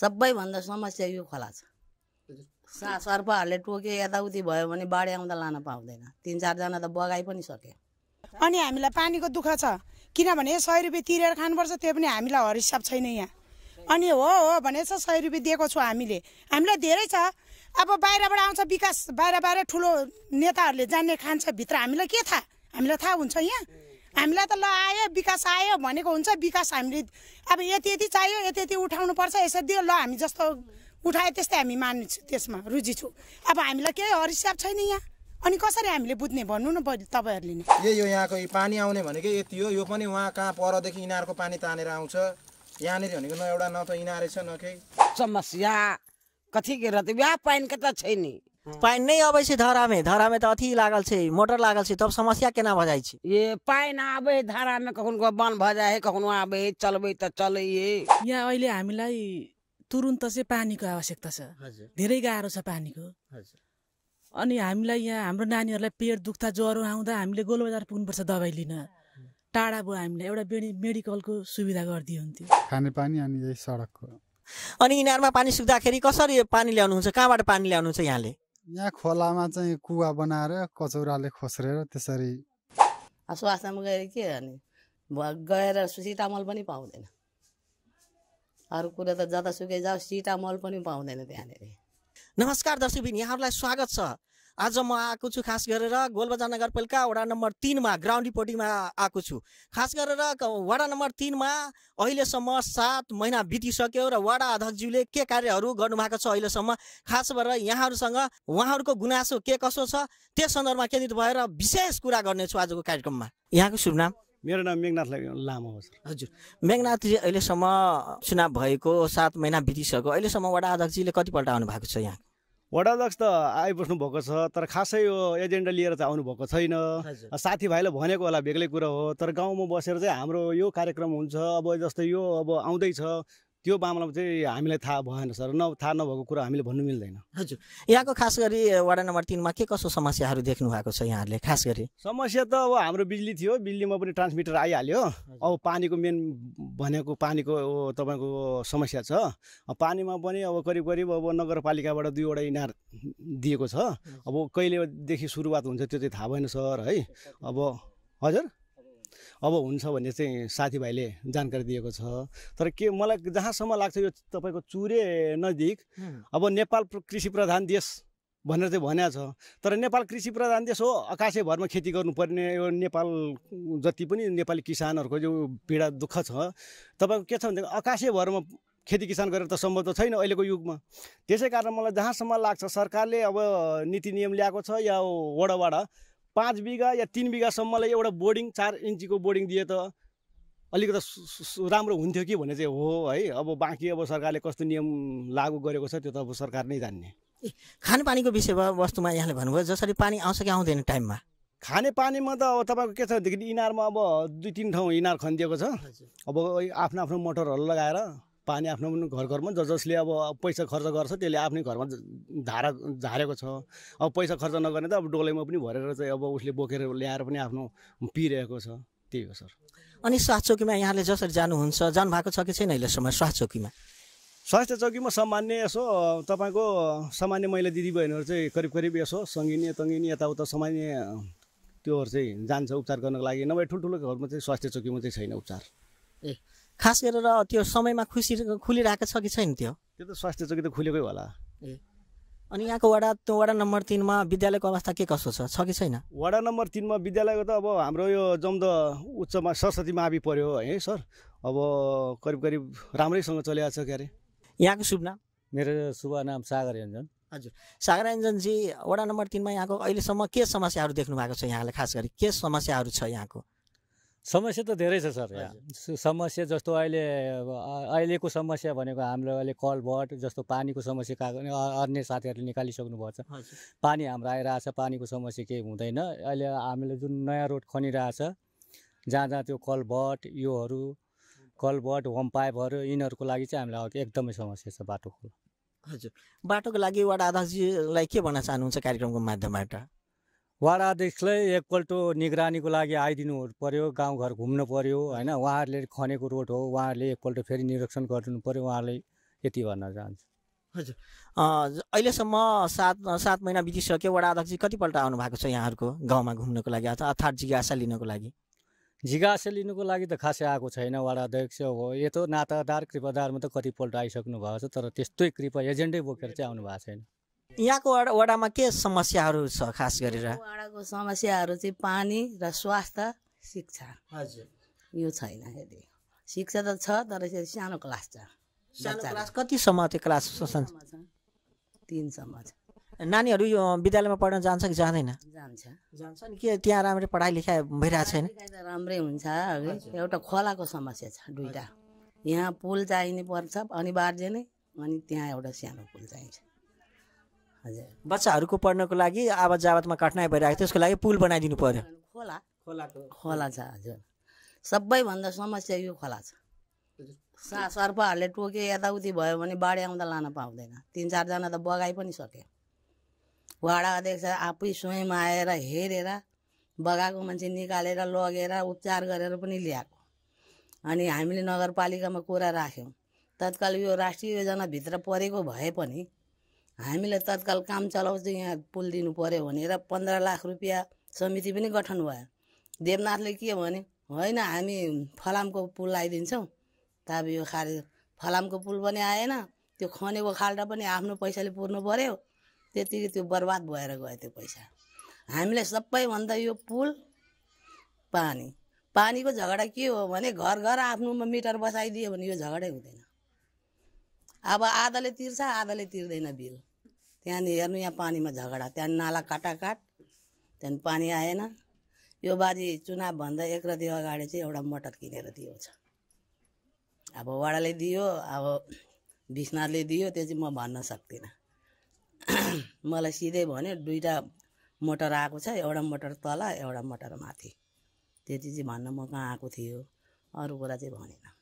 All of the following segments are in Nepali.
सबैभन्दा समस्या यो खोला छ सा सर्पहरूले टोक्यो यताउति भयो भने बाढी आउँदा लान पाउँदैन तिन चारजना त बगाइ पनि सक्यो अनि हामीलाई पानीको दुःख छ किनभने सय रुपियाँ तिरेर खानुपर्छ त्यो पनि हामीलाई हर हिसाब छैन यहाँ अनि हो हो भने चाहिँ सय रुपियाँ दिएको छु हामीले हामीलाई धेरै छ अब बाहिरबाट आउँछ विकास बाहिर बाहिर ठुलो नेताहरूले जान्ने खान्छ भित्र हामीलाई के थाहा हामीलाई थाहा हुन्छ यहाँ हामीलाई त ल आयो विकास आयो भनेको हुन्छ विकास हामीले अब यति यति चाहियो यति यति उठाउनुपर्छ यसरी दियो ल हामी जस्तो उठायो त्यस्तै हामी मान्छु त्यसमा रुचि छु अब हामीलाई केही हरिस्याप छैन यहाँ अनि कसरी हामीले बुझ्ने भन्नु न तपाईँहरूले नि यही यो यहाँको पानी आउने भनेकै यति हो यो पनि उहाँ कहाँ परदेखि इनारको पानी तानेर आउँछ यहाँनिर भनेको न एउटा न त इनारै छ न केही समस्या कति के रहते पानी का त छैन पानि नै अबै छै धारामे धारामे त अथी लागल छै मोटर लागल छै तब समस्या केना भऽ जाइ छै ए पानि आबै है कखनो बन्द भऽ जाइ कखनो आबै चलबै तऽ चलै यहाँ अहिले हामीलाई तुरुन्त चाहिँ पानीको आवश्यकता छ धेरै गाह्रो छ पानीको अनि हामीलाई यहाँ हाम्रो नानीहरूलाई पेट दुख्दा ज्वरो आउँदा हामीले गोल बजार पुग्नुपर्छ दबाई लिन टाढा भयो हामीलाई एउटा मेडिकलको सुविधा गरिदियो हुन्थ्यो पानी अनि सडकको अनि यिनीहरूमा पानी सुक्दाखेरि कसरी पानी ल्याउनुहुन्छ कहाँबाट पानी ल्याउनुहुन्छ यहाँले यहाँ खोलामा चाहिँ कुवा बनाएर कचौराले खोस्रेर त्यसरी स्वास्थ्यमा गएर के गर्ने गएर सिटामल पनि पाउँदैन अरू कुरो त जतासुकै जाओस् सिटामल पनि पाउँदैन त्यहाँनिर नमस्कार दर्शकबिन यहाँहरूलाई स्वागत छ आज म आएको छु खास गरेर गोलबजार नगरपालिका वडा नम्बर तिनमा ग्राउन्ड रिपोर्टिङमा आएको छु खास गरेर वडा नम्बर तिनमा अहिलेसम्म सात महिना बितिसक्यो र वडा अध्यक्षज्यूले के कार्यहरू गर्नुभएको छ अहिलेसम्म खास गरेर यहाँहरूसँग उहाँहरूको गुनासो के कसो छ त्यस सन्दर्भमा केन्द्रित भएर विशेष कुरा गर्नेछु आजको कार्यक्रममा यहाँको शुभ नाम मेरो नाम मेघनाथ लामो हो हजुर मेघनाथजी अहिलेसम्म चुनाव भएको सात महिना बितिसक्यो अहिलेसम्म वडा अध्यक्षजीले कतिपल्ट आउनु भएको छ यहाँ वडा अध्यक्ष त आइबस्नु भएको छ तर खासै यो एजेन्डा लिएर चाहिँ आउनुभएको छैन साथीभाइले भनेको होला बेग्लै कुरा हो तर गाउँमा बसेर चाहिँ हाम्रो यो कार्यक्रम हुन्छ अब जस्तै यो अब आउँदैछ त्यो मामलामा चाहिँ हामीलाई थाहा भएन सर न थाहा नभएको कुरा हामीले भन्नु मिल्दैन हजुर यहाँको खास गरी वडा नम्बर तिनमा के कसो समस्याहरू देख्नु भएको छ यहाँहरूले खास गरी समस्या त अब हाम्रो बिजुली थियो बिजुलीमा पनि ट्रान्समिटर आइहाल्यो अब पानीको मेन भनेको पानीको तपाईँको समस्या छ पानीमा पनि अब करिब करिब अब नगरपालिकाबाट दुईवटा इनार दिएको छ अब कहिलेदेखि सुरुवात हुन्छ त्यो चाहिँ थाहा भएन सर है अब हजुर अब हुन्छ भन्ने चाहिँ साथीभाइले जानकारी दिएको छ तर के मलाई जहाँसम्म लाग्छ यो तपाईँको चुरे नजिक अब नेपाल कृषि प्रधान देश भनेर चाहिँ भनेको छ तर नेपाल कृषि प्रधान देश हो आकाशे भरमा खेती गर्नुपर्ने यो नेपाल जति पनि नेपाली किसानहरूको जो पीडा दुःख छ तपाईँको के छ भनेदेखि आकाशे भरमा खेती किसान गरेर त सम्भव त छैन अहिलेको युगमा त्यसै कारण मलाई जहाँसम्म लाग्छ सरकारले अब नीति नियम ल्याएको छ या वडावाडा पाँच बिघा या तिन बिघासम्मलाई एउटा बोर्डिङ चार इन्चीको बोर्डिङ दिए त अलिकति राम्रो हुन्थ्यो कि भने चाहिँ हो है अब बाँकी अब सरकारले कस्तो नियम लागू गरेको छ त्यो त अब सरकार नै जान्ने खानेपानीको विषय वस्तुमा यहाँले भन्नुभयो जसरी पानी आउँछ कि आउँदैन टाइममा खानेपानीमा त अब तपाईँको के छ भनेदेखि इनारमा अब दुई तिन ठाउँ इनार खनिदिएको छ अब आफ्नो आफ्नो मोटरहरू लगाएर पानी आफ्नो पनि घर घरमा ज जसले अब पैसा खर्च गर्छ त्यसले आफ्नै घरमा धारा झारेको छ अब पैसा खर्च नगर्ने त अब डोलैमा पनि भरेर चाहिँ अब उसले बोकेर ल्याएर पनि आफ्नो पिरहेको छ त्यही हो सर अनि स्वास्थ्य चौकीमा यहाँले जसरी जानुहुन्छ जानुभएको छ कि छैन अहिलेसम्म स्वास्थ्य चौकीमा स्वास्थ्य चौकीमा सामान्य यसो तपाईँको सामान्य महिला दिदी चाहिँ करिब करिब यसो सङ्गिनी तङ्गिनी यताउता सामान्य त्योहरू चाहिँ जान्छ उपचार गर्नको लागि नभए ठुल्ठुलो घरमा चाहिँ स्वास्थ्य चौकीमा चाहिँ छैन उपचार ए खास गरेर त्यो समयमा खुसी खुलिरहेको छ कि छैन त्यो त्यो त स्वास्थ्य चौकी त खुलेकै होला ए अनि यहाँको वडा त्यो वडा नम्बर तिनमा विद्यालयको अवस्था के कस्तो छ छ कि छैन वडा नम्बर तिनमा विद्यालयको त अब हाम्रो यो जम्द उच्चमा सरस्वती मावि पऱ्यो है सर अब करिब करिब राम्रैसँग चलिरहेको छ के क्यारे यहाँको शुभ नाम मेरो शुभ नाम सागर रञ्जन हजुर सागर रञ्जनजी वडा नम्बर तिनमा यहाँको अहिलेसम्म के समस्याहरू देख्नु भएको छ यहाँलाई खास गरी के समस्याहरू छ यहाँको समस्या त धेरै छ सर यहाँ समस्या जस्तो अहिले अहिलेको समस्या भनेको हाम्रो अहिले कलभट जस्तो पानीको समस्या का अन्य साथीहरूले भएको छ पानी हाम्रो आइरहेछ पानीको समस्या केही हुँदैन अहिले हामीले जुन नयाँ रोड खनिरहेछ जहाँ जहाँ त्यो कलभट योहरू कलभट होम पाइपहरू यिनीहरूको लागि चाहिँ हामीलाई एकदमै समस्या छ बाटोको हजुर बाटोको लागि वडा अध्यक्षलाई के भन्न चाहनुहुन्छ कार्यक्रमको माध्यमबाट अध्यक्षले एकपल्ट निगरानीको लागि आइदिनु पर्यो गाउँघर घुम्नु पर्यो होइन उहाँहरूले खनेको रोड हो उहाँहरूले एकपल्ट फेरि निरीक्षण गरिदिनु पर्यो उहाँले यति भन्न चाहन्छु हजुर अहिलेसम्म सात सात महिना बितिसक्यो वडा अध्यक्ष कतिपल्ट आउनु भएको छ यहाँहरूको गाउँमा घुम्नको लागि अर्थात् जिज्ञासा लिनुको लागि जिज्ञासा लिनुको लागि त खासै आएको छैन वडा अध्यक्ष हो यतो नातादार कृपादारमा त कतिपल्ट आइसक्नु भएको छ तर त्यस्तै कृपा एजेन्डै बोकेर चाहिँ आउनु भएको छैन यहाँको वडा वडामा के समस्याहरू छ खास गरेर वडाको समस्याहरू चाहिँ पानी र स्वास्थ्य शिक्षा हजुर यो छैन यदि शिक्षा त छ तर सानो क्लास छ सानो क्लास कतिसम्म त्यो क्लास तिनसम्म छ नानीहरू यो विद्यालयमा पढ्न जान्छ कि जाँदैन जान्छ जान्छ नि के त्यहाँ राम्रै पढाइ लेखाइ भइरहेको छैन राम्रै हुन्छ एउटा खोलाको समस्या छ दुइटा यहाँ पुल चाहिने पर्छ अनिवार्य नै अनि त्यहाँ एउटा सानो पुल चाहिन्छ बच्चाहरूको पढ्नको लागि आवाज जावतमा कठिनाइ भइरहेको थियो त्यसको लागि पुल बनाइदिनु पर्यो खोला खोलाको खोला छ हजुर सबैभन्दा समस्या यो खोला छ सा सर्पहरूले टोके यताउति भयो भने बाढी आउँदा लान पाउँदैन तिन चारजना त बगाइ पनि सके वाडा अध्यक्ष आफै स्वयं आएर हेरेर बगाएको मान्छे निकालेर लगेर उपचार गरेर पनि ल्याएको अनि हामीले नगरपालिकामा कुरा राख्यौँ तत्काल यो राष्ट्रिय योजनाभित्र परेको भए पनि हामीलाई तत्काल काम चलाउँछ यहाँ पुल दिनु पऱ्यो भनेर पन्ध्र लाख रुपियाँ समिति पनि गठन भयो देवनाथले के भने होइन हामी फलामको पुल लगाइदिन्छौँ तब यो खाल फलामको पुल पनि आएन त्यो खनेको खाल्टा पनि आफ्नो पैसाले पुर्नु पऱ्यो त्यतिकै त्यो बर्बाद भएर गयो त्यो पैसा हामीलाई सबैभन्दा यो पुल पानी पानीको झगडा के हो भने घर घर आफ्नोमा मिटर बसाइदियो भने यो झगडै हुँदैन अब आधाले तिर्छ आधाले तिर्दैन बिल त्यहाँदेखि हेर्नु यहाँ पानीमा झगडा त्यहाँदेखि नाला काटाकाट त्यहाँदेखि पानी आएन यो बाजी चुनावभन्दा एक र दिन अगाडि चाहिँ एउटा मोटर किनेर दियो छ अब वडाले दियो अब विष्णले दियो त्यो चाहिँ म भन्न सक्दिनँ मलाई सिधै भन्यो दुईवटा मोटर आएको छ एउटा मोटर तल एउटा मोटर माथि त्यति चाहिँ भन्न म कहाँ आएको थियो अरू कुरा चाहिँ भनेन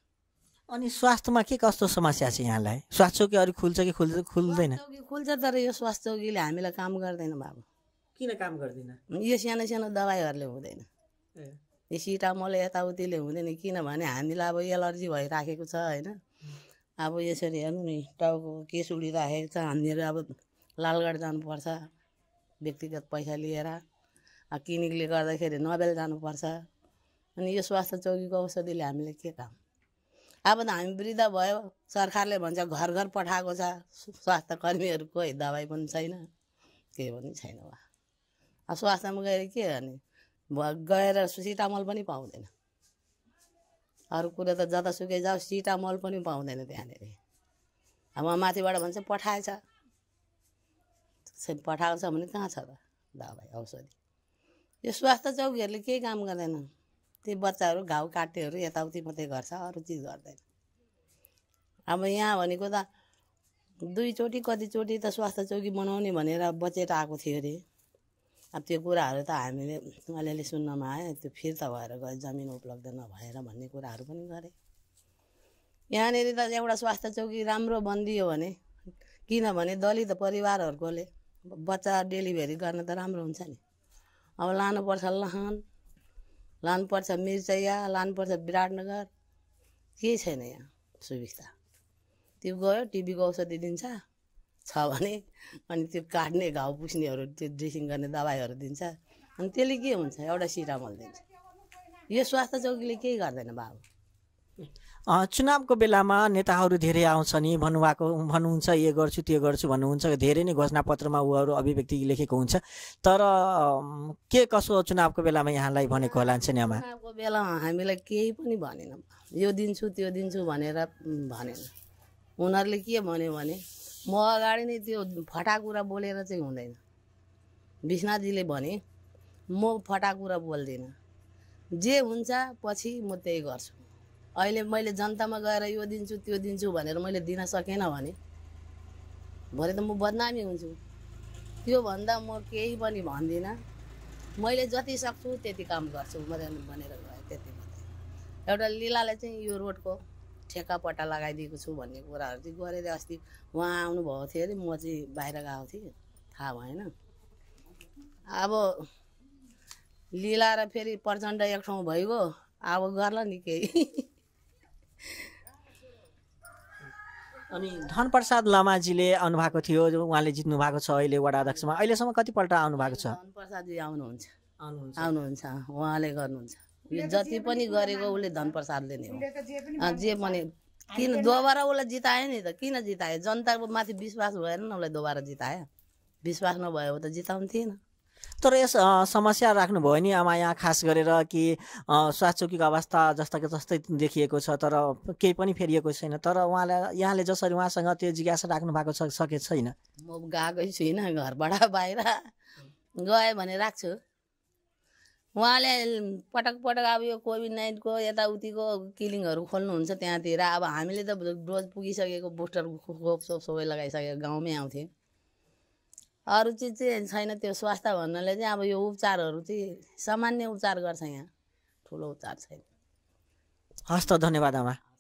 अनि स्वास्थ्यमा के कस्तो समस्या छ यहाँलाई स्वास्थ्य चौकी अरू खुल्छ कि खुल्छ खुल्दैन खुल्छ तर यो स्वास्थ्य चौकीले हामीलाई काम गर्दैन बाबु किन काम गर्दैन यो सानो सानो दबाईहरूले हुँदैन यो सिटामल यताउतिले हुँदैन किनभने हामीलाई अब एलर्जी भइराखेको छ होइन अब यसरी हेर्नु नि टाउको केस उडिराखेको छ हामीहरू अब लालगढ जानुपर्छ व्यक्तिगत पैसा लिएर क्लिनिकले गर्दाखेरि नोबेल जानुपर्छ अनि यो स्वास्थ्य चौकीको औषधिले हामीले के काम अब त हामी वृद्ध भयो सरकारले भन्छ घर घर पठाएको छ स्वास्थ्य कोही दबाई पनि छैन केही पनि छैन वा अब स्वास्थ्यमा गएर के गर्ने गएर सिटामल पनि पाउँदैन अरू कुरो त जतासुकै जाओ सिटामल पनि पाउँदैन त्यहाँनिर अब माथिबाट भन्छ पठाएछ पठाएको छ भने कहाँ छ त दबाई औषधि यो स्वास्थ्य चौकीहरूले केही काम गर्दैनन् त्यो बच्चाहरू घाउ काट्नेहरू यताउति मात्रै गर्छ अरू चिज गर्दैन अब यहाँ भनेको त दुईचोटि कतिचोटि त स्वास्थ्य चौकी बनाउने भनेर बजेट आएको थियो अरे अब त्यो कुराहरू त हामीले अलिअलि सुन्नमा आयो त्यो फिर्ता भएर गयो जमिन उपलब्ध नभएर भन्ने कुराहरू पनि गरे यहाँनिर त एउटा स्वास्थ्य चौकी राम्रो बनिदियो भने किनभने दलित परिवारहरूकोले बच्चा डेलिभरी गर्न त राम्रो हुन्छ नि अब लानुपर्छ लहन लानुपर्छ मिर्चैया लानुपर्छ विराटनगर केही छैन यहाँ सुविस्ता त्यो गयो टिबीको औषधि दिन्छ छ भने अनि त्यो काट्ने घाउ पुस्नेहरू त्यो ड्रेसिङ गर्ने दबाईहरू दिन्छ अनि त्यसले के हुन्छ एउटा सिरामल दिन्छ यो स्वास्थ्य चौकीले केही गर्दैन बाबु चुनावको बेलामा नेताहरू धेरै आउँछ नि भन्नुभएको भन्नुहुन्छ यो गर्छु त्यो गर्छु भन्नुहुन्छ धेरै नै घोषणापत्रमा उहाँहरू अभिव्यक्ति लेखेको हुन्छ तर के कसो चुनावको बेलामा यहाँलाई भनेको होला नि चुनावको बेलामा हामीलाई केही पनि भनेन यो दिन्छु त्यो दिन्छु भनेर भनेन उनीहरूले के भन्यो भने म अगाडि नै त्यो फटाकुरा बोलेर चाहिँ हुँदैन विश्वनाथजीले भने म फटाकुरा बोल्दिनँ जे हुन्छ पछि म त्यही गर्छु अहिले मैले जनतामा गएर यो दिन्छु त्यो दिन्छु भनेर मैले दिन सकेन भने भरे त म बदनामी हुन्छु त्योभन्दा म केही पनि भन्दिनँ मैले जति सक्छु त्यति काम गर्छु मैले भनेर गएँ त्यति मात्रै एउटा लीलाले चाहिँ यो रोडको ठेकापट्टा लगाइदिएको छु भन्ने कुराहरू चाहिँ गरेर अस्ति उहाँ आउनुभएको थियो अरे म चाहिँ बाहिर गएको थिएँ थाहा भएन अब लीला र फेरि प्रचण्ड एक ठाउँ भइगयो अब गर्ला नि केही अनि धनप्रसाद लामाजीले आउनुभएको थियो उहाँले जित्नु भएको छ अहिले वडा अध्यक्षमा अहिलेसम्म कतिपल्ट आउनु भएको छ धनप्रसादजी आउनुहुन्छ आउनुहुन्छ उहाँले गर्नुहुन्छ जति पनि गरेको उसले धनप्रसादले नै हो जे पनि किन दोबारा उसलाई जितायो नि त किन जितायो जनताको माथि विश्वास भएन उसलाई दोबारा जिताए विश्वास नभयो त जिताउनु थिएन तर यस समस्या राख्नुभयो नि आमा यहाँ खास गरेर कि चौकीको अवस्था जस्ताको जस्तै देखिएको छ तर केही पनि फेरिएको छैन तर उहाँलाई यहाँले जसरी उहाँसँग त्यो जिज्ञासा राख्नु भएको छ सके छैन म गएकै छुइनँ घरबाट बाहिर गएँ भने राख्छु उहाँले पटक पटक अब यो कोभिड नाइन्टिनको यताउतिको किलिङहरू खोल्नुहुन्छ त्यहाँतिर अब हामीले त डोज पुगिसकेको बुस्टर खोप सोप सबै लगाइसकेको गाउँमै आउँथ्यौँ अरू चिज चाहिँ छैन त्यो स्वास्थ्य भन्नाले चाहिँ अब यो उपचारहरू चाहिँ सामान्य उपचार गर्छ यहाँ ठुलो उपचार छैन हस्त धन्यवाद आमा